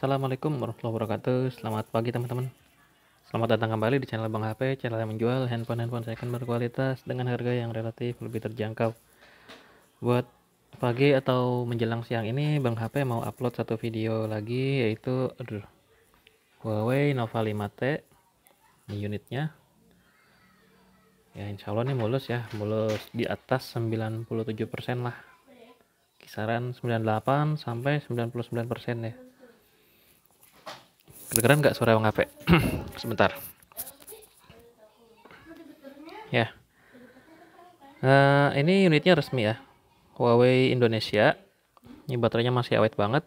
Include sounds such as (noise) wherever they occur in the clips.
Assalamualaikum warahmatullahi wabarakatuh Selamat pagi teman-teman Selamat datang kembali di channel Bang HP Channel yang menjual handphone-handphone second berkualitas Dengan harga yang relatif lebih terjangkau Buat pagi atau menjelang siang ini Bang HP mau upload satu video lagi Yaitu aduh, Huawei Nova 5T Ini unitnya Ya insya Allah nih mulus ya Mulus di atas 97% lah Kisaran 98 sampai 99% ya Kedengeran nggak suara Bang Ape? (clears throat) Sebentar. Ya. Uh, ini unitnya resmi ya. Huawei Indonesia. Ini baterainya masih awet banget.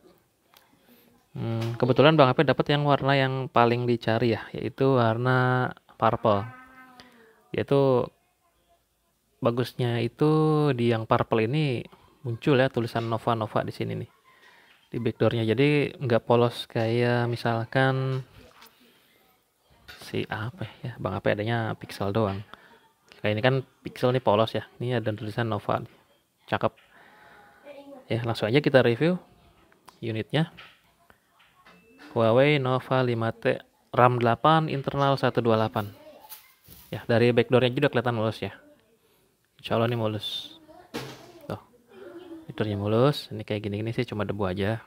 Hmm, kebetulan Bang Ape dapat yang warna yang paling dicari ya, yaitu warna purple. Yaitu bagusnya itu di yang purple ini muncul ya tulisan Nova Nova di sini nih di backdoornya jadi nggak polos kayak misalkan si apa ya, ya bang apa adanya pixel doang kayak ini kan pixel nih polos ya ini ada tulisan Nova cakep ya langsung aja kita review unitnya Huawei Nova 5T RAM 8 internal 128 ya dari backdoornya juga kelihatan mulus ya insya Allah ini mulus fiturnya mulus ini kayak gini-gini sih cuma debu aja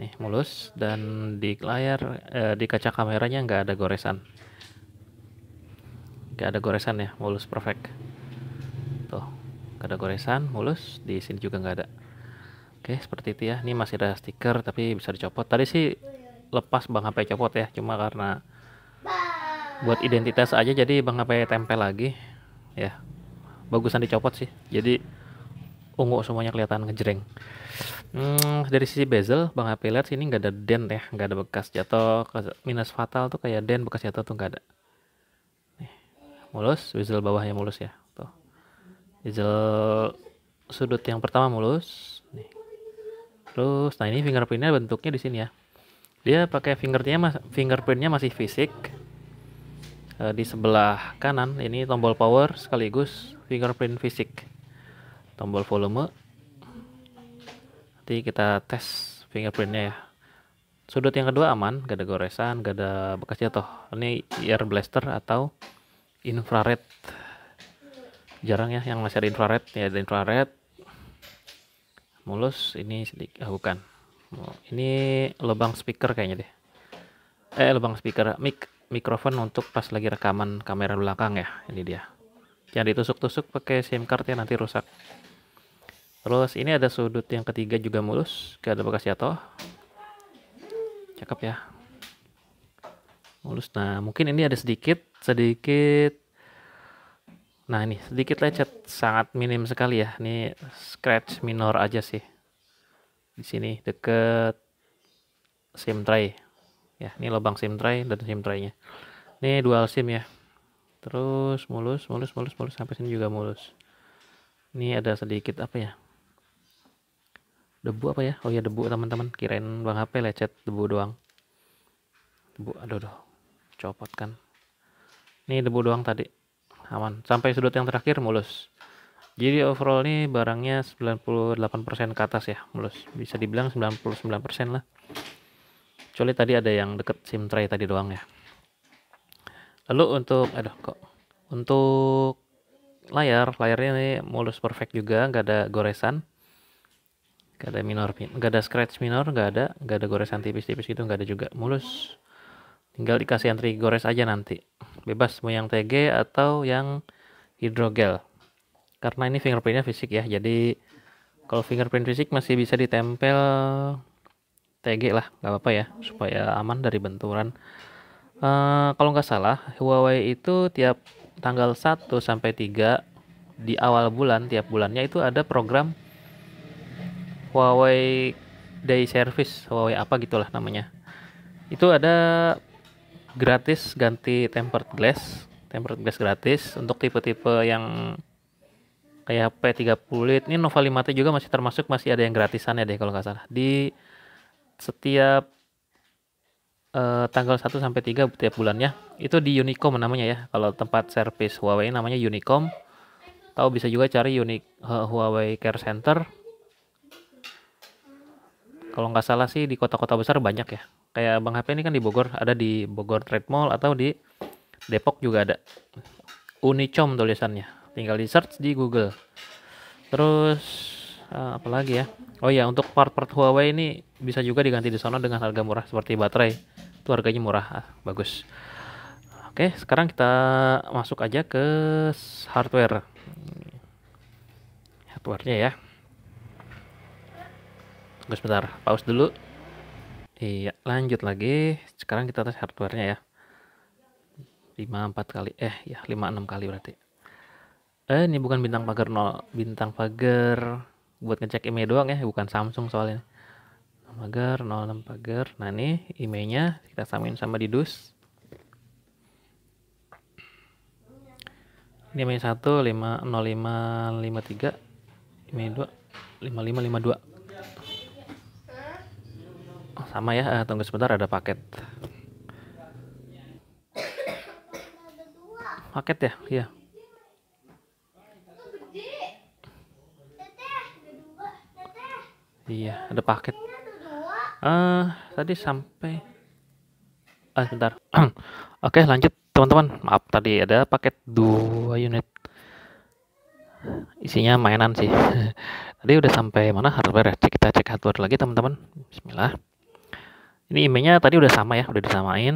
nih mulus dan di layar eh, di kaca kameranya nggak ada goresan nggak ada goresan ya mulus perfect tuh nggak ada goresan mulus di sini juga nggak ada oke seperti itu ya ini masih ada stiker tapi bisa dicopot tadi sih lepas bang HP copot ya cuma karena buat identitas aja jadi bang HP tempel lagi ya bagusan dicopot sih jadi ungu semuanya kelihatan ngejreng. Hmm, dari sisi bezel, Bang HP lihat sini nggak ada dent ya, nggak ada bekas jatuh. Minus fatal tuh kayak dent bekas jatuh tuh nggak ada. Nih, mulus, bezel bawahnya mulus ya. Tuh. Bezel sudut yang pertama mulus. Nih. Terus, nah ini fingerprintnya bentuknya di sini ya. Dia pakai fingernya mas, fingerprintnya masih fisik. Eh, di sebelah kanan ini tombol power sekaligus fingerprint fisik tombol volume nanti kita tes fingerprintnya ya sudut yang kedua aman gak ada goresan gak ada bekas jatuh ini ear blaster atau infrared jarang ya yang masih ada infrared ya ada infrared mulus ini sedikit ah bukan ini lubang speaker kayaknya deh eh lubang speaker mic mikrofon untuk pas lagi rekaman kamera belakang ya ini dia jangan ditusuk-tusuk pakai SIM card ya nanti rusak Terus ini ada sudut yang ketiga juga mulus, gak ada bekas jatuh. Cakep ya. Mulus. Nah, mungkin ini ada sedikit sedikit Nah, ini sedikit lecet, sangat minim sekali ya. Ini scratch minor aja sih. Di sini deket SIM tray. Ya, ini lubang SIM tray dan SIM tray-nya. Ini dual SIM ya. Terus mulus, mulus, mulus, mulus sampai sini juga mulus. Ini ada sedikit apa ya? debu apa ya oh ya debu teman-teman kirain bang HP lecet debu doang debu aduh aduh copot kan ini debu doang tadi aman sampai sudut yang terakhir mulus jadi overall ini barangnya 98% ke atas ya mulus bisa dibilang 99% lah kecuali tadi ada yang deket sim tray tadi doang ya lalu untuk aduh kok untuk layar layarnya ini mulus perfect juga nggak ada goresan Gak ada minor, gak ada scratch minor, gak ada, gak ada goresan tipis-tipis gitu, gak ada juga. Mulus. Tinggal dikasih antri gores aja nanti. Bebas mau yang TG atau yang hidrogel. Karena ini fingerprintnya fisik ya, jadi kalau fingerprint fisik masih bisa ditempel TG lah, gak apa-apa ya, supaya aman dari benturan. Uh, kalau nggak salah, Huawei itu tiap tanggal 1 sampai 3 di awal bulan tiap bulannya itu ada program Huawei Day Service Huawei apa gitulah namanya itu ada gratis ganti tempered glass tempered glass gratis untuk tipe-tipe yang kayak P30 lit ini Nova 5T juga masih termasuk masih ada yang gratisan ya deh kalau nggak salah di setiap eh, tanggal 1 sampai 3 tiap bulannya itu di Unicom namanya ya kalau tempat service Huawei namanya Unicom atau bisa juga cari unik uh, eh, Huawei Care Center kalau nggak salah sih di kota-kota besar banyak ya. Kayak Bang HP ini kan di Bogor, ada di Bogor Trade Mall atau di Depok juga ada. Unicom tulisannya. Tinggal di search di Google. Terus uh, apa ya? Oh ya, untuk part-part Huawei ini bisa juga diganti di sana dengan harga murah seperti baterai. Itu harganya murah, ah, bagus. Oke, sekarang kita masuk aja ke hardware. Hardwarenya ya. Tunggu sebentar, pause dulu. Iya, lanjut lagi. Sekarang kita tes hardwarenya ya. 5 4 kali eh ya 5 6 kali berarti. Eh ini bukan bintang pagar 0, bintang pagar buat ngecek IMEI e doang ya, bukan Samsung soalnya. Pagar 06 pagar. Nah, ini IMEI-nya kita samain sama di dus. Ini IMEI 1 50553, IMEI 2 5552 sama ya eh, tunggu sebentar ada paket paket ya iya iya ada paket eh uh, tadi sampai ah uh, sebentar (clears throat) oke lanjut teman-teman maaf tadi ada paket dua unit isinya mainan sih (laughs) tadi udah sampai mana hardware ya kita cek hardware lagi teman-teman Bismillah ini emailnya tadi udah sama ya, udah disamain.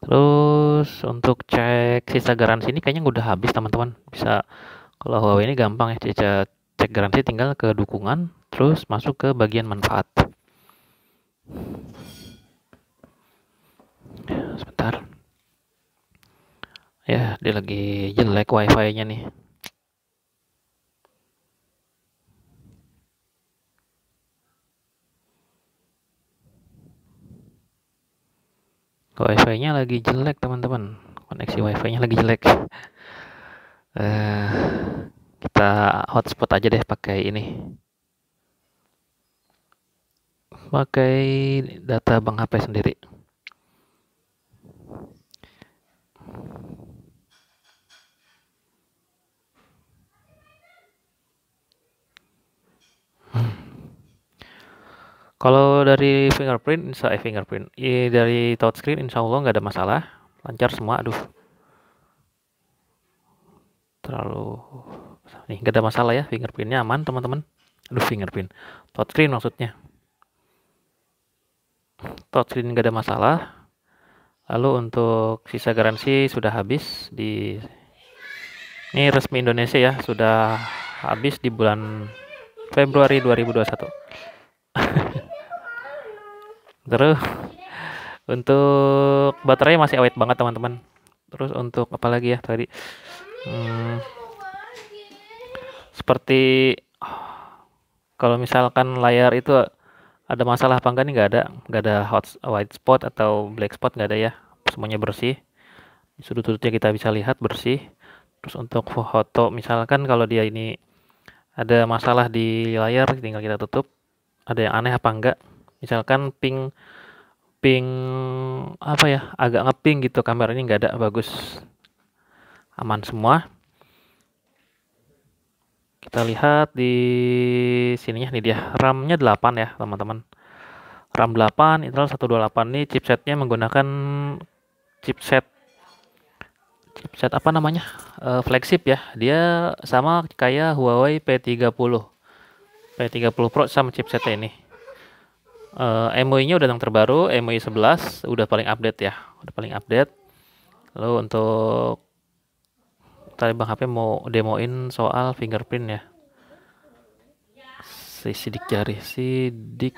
Terus untuk cek sisa garansi ini kayaknya udah habis teman-teman. Bisa kalau Huawei ini gampang ya cek cek garansi tinggal ke dukungan terus masuk ke bagian manfaat. Sebentar. Ya, dia lagi jelek wifi-nya nih. wifi-nya lagi jelek teman-teman koneksi wifi-nya lagi jelek uh, kita hotspot aja deh pakai ini pakai data bank HP sendiri Kalau dari fingerprint, insya eh, fingerprint, I, iya, dari touchscreen insya Allah nggak ada masalah, lancar semua. Aduh, terlalu nih nggak ada masalah ya, fingerprintnya aman teman-teman. Aduh fingerprint, touchscreen maksudnya. Touchscreen nggak ada masalah. Lalu untuk sisa garansi sudah habis di ini resmi Indonesia ya sudah habis di bulan Februari 2021. (laughs) terus untuk baterai masih awet banget teman-teman terus untuk apa lagi ya tadi hmm, seperti kalau misalkan layar itu ada masalah apa enggak nih Enggak ada enggak ada hot white spot atau black spot enggak ada ya semuanya bersih sudut-sudutnya kita bisa lihat bersih terus untuk foto misalkan kalau dia ini ada masalah di layar tinggal kita tutup ada yang aneh apa enggak misalkan ping ping apa ya agak ngeping gitu kameranya nggak ada bagus aman semua kita lihat di sininya nih dia RAM-nya 8 ya teman-teman RAM 8 Intel 128 ini chipsetnya menggunakan chipset chipset apa namanya e, flagship ya dia sama kayak Huawei P30 P30 Pro sama chipsetnya ini Uh, eh, MOI-nya udah yang terbaru, MOI 11 udah paling update ya, udah paling update. Lalu untuk tadi Bang HP mau demoin soal fingerprint ya. Si sidik jari, sidik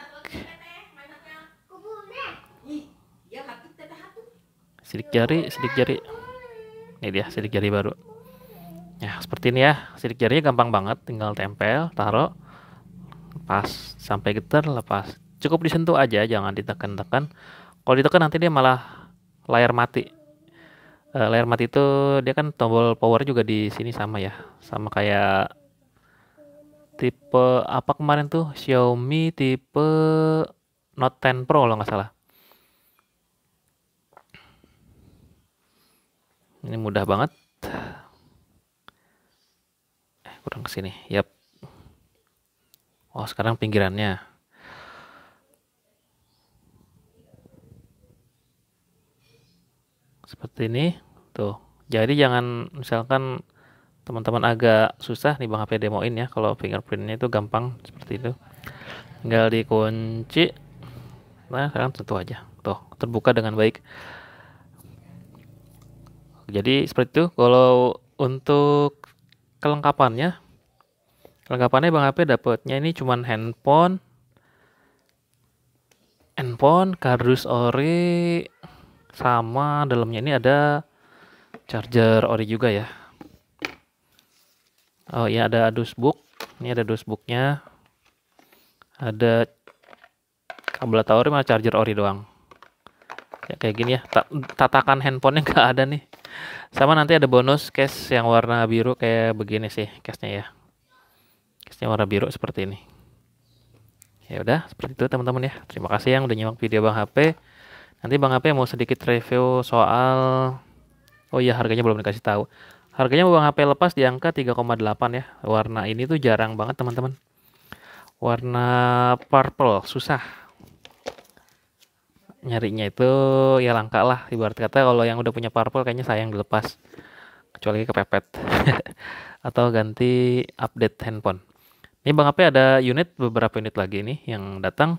sidik jari, sidik jari. Ini dia sidik jari baru. Ya, seperti ini ya. Sidik jarinya gampang banget, tinggal tempel, taruh, pas sampai getar, lepas cukup disentuh aja jangan ditekan-tekan kalau ditekan nanti dia malah layar mati uh, layar mati itu dia kan tombol power juga di sini sama ya sama kayak tipe apa kemarin tuh Xiaomi tipe Note 10 Pro kalau nggak salah ini mudah banget eh kurang kesini yap oh sekarang pinggirannya seperti ini tuh jadi jangan misalkan teman-teman agak susah nih bang HP demoin ya kalau fingerprintnya itu gampang seperti itu tinggal dikunci nah sekarang tentu aja tuh terbuka dengan baik jadi seperti itu kalau untuk kelengkapannya kelengkapannya bang HP dapatnya ini cuman handphone handphone kardus ori sama dalamnya ini ada charger ori juga ya oh iya ada dusbook ini ada dusbooknya ada kabel atau ori malah charger ori doang ya kayak gini ya tatakan handphonenya (laughs) nggak ada nih sama nanti ada bonus case yang warna biru kayak begini sih case nya ya case nya warna biru seperti ini ya udah seperti itu teman-teman ya terima kasih yang udah nyimak video bang HP Nanti Bang HP mau sedikit review soal oh iya harganya belum dikasih tahu. Harganya Bang HP lepas di angka 3,8 ya. Warna ini tuh jarang banget teman-teman. Warna purple susah nyarinya itu ya langka lah ibarat kata kalau yang udah punya purple kayaknya sayang dilepas kecuali kepepet (laughs) atau ganti update handphone ini Bang HP ada unit beberapa unit lagi nih yang datang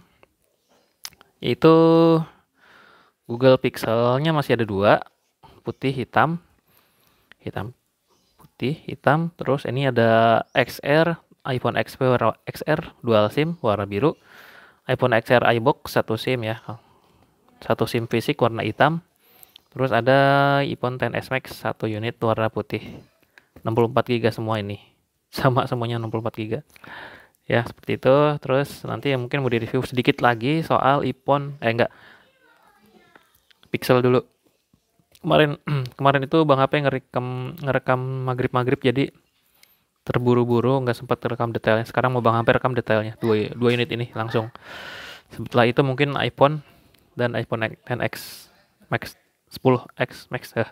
itu Google Pixelnya masih ada dua, putih hitam, hitam putih hitam. Terus ini ada XR, iPhone XR, XR dual SIM warna biru, iPhone XR iBox satu SIM ya, satu SIM fisik warna hitam. Terus ada iPhone XS Max satu unit warna putih. 64 GB semua ini. (laughs) Sama semuanya 64 GB. Ya, seperti itu. Terus nanti yang mungkin mau direview sedikit lagi soal iPhone eh enggak, pixel dulu kemarin (clears throat) kemarin itu bang HP ngerekam ngerekam maghrib maghrib jadi terburu-buru nggak sempat rekam detailnya sekarang mau bang HP rekam detailnya dua dua unit ini langsung setelah itu mungkin iPhone dan iPhone X Max 10 X Max ya.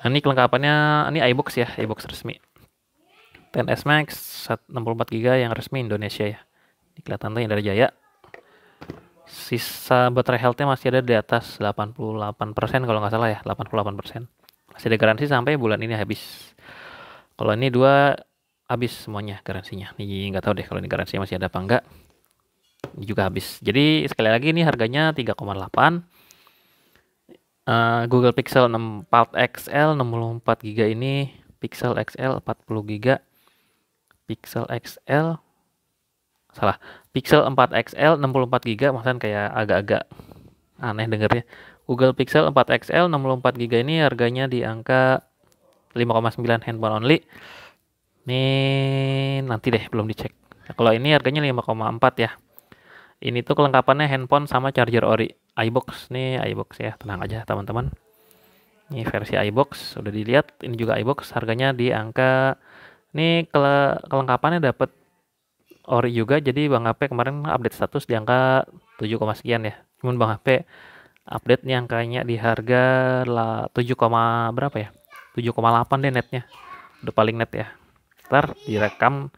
Nah, ini kelengkapannya ini iBox ya, iBox resmi. 10S Max 64 GB yang resmi Indonesia ya. Ini kelihatannya dari Jaya sisa baterai healthnya masih ada di atas 88% kalau nggak salah ya 88% masih ada garansi sampai bulan ini habis kalau ini dua habis semuanya garansinya ini nggak tahu deh kalau ini garansinya masih ada apa enggak ini juga habis jadi sekali lagi ini harganya 3,8 uh, eh, Google Pixel 4 XL 64 GB ini Pixel XL 40 GB Pixel XL salah Pixel 4 XL 64 GB maksudnya kayak agak-agak aneh dengernya. Google Pixel 4 XL 64 GB ini harganya di angka 5,9 handphone only. nih nanti deh belum dicek. Nah, kalau ini harganya 5,4 ya. Ini tuh kelengkapannya handphone sama charger ori iBox nih iBox ya tenang aja teman-teman ini versi iBox sudah dilihat ini juga iBox harganya di angka ini kele kelengkapannya dapat ori juga jadi Bang HP kemarin update status di angka 7, sekian ya. Cuman Bang HP update nih angkanya di harga lah 7, berapa ya? 7,8 deh netnya. Udah paling net ya. Ntar direkam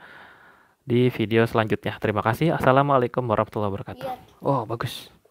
di video selanjutnya. Terima kasih. Assalamualaikum warahmatullahi wabarakatuh. Iya. Oh, bagus.